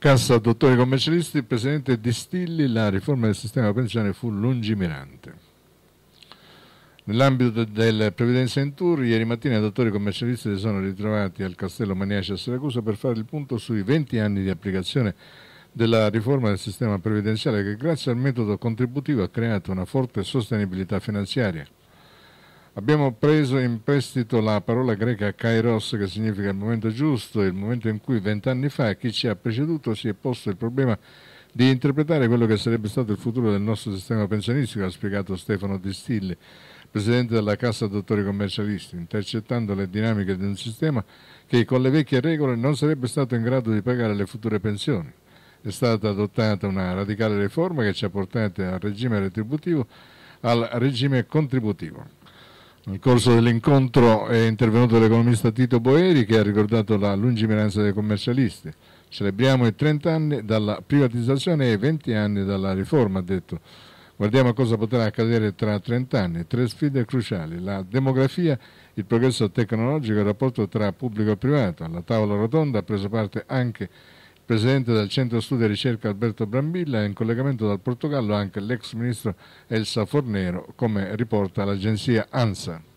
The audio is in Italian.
Cassa Dottori Commercialisti, presidente Distilli, la riforma del sistema pensionale fu lungimirante. Nell'ambito del Previdenza in Tour, ieri mattina i dottori commercialisti si sono ritrovati al Castello Maniaci a Siracusa per fare il punto sui 20 anni di applicazione della riforma del sistema previdenziale che grazie al metodo contributivo ha creato una forte sostenibilità finanziaria. Abbiamo preso in prestito la parola greca kairos che significa il momento giusto, il momento in cui vent'anni fa chi ci ha preceduto si è posto il problema di interpretare quello che sarebbe stato il futuro del nostro sistema pensionistico, ha spiegato Stefano Di Stille, presidente della Cassa Dottori Commercialisti, intercettando le dinamiche di un sistema che con le vecchie regole non sarebbe stato in grado di pagare le future pensioni. È stata adottata una radicale riforma che ci ha portato al regime retributivo, al regime contributivo. Nel corso dell'incontro è intervenuto l'economista Tito Boeri che ha ricordato la lungimiranza dei commercialisti. Celebriamo i 30 anni dalla privatizzazione e i 20 anni dalla riforma, ha detto. Guardiamo cosa potrà accadere tra 30 anni. Tre sfide cruciali, la demografia, il progresso tecnologico e il rapporto tra pubblico e privato. Alla tavola rotonda ha preso parte anche il presidente del Centro Studi e Ricerca Alberto Brambilla e in collegamento dal Portogallo anche l'ex ministro Elsa Fornero, come riporta l'agenzia ANSA.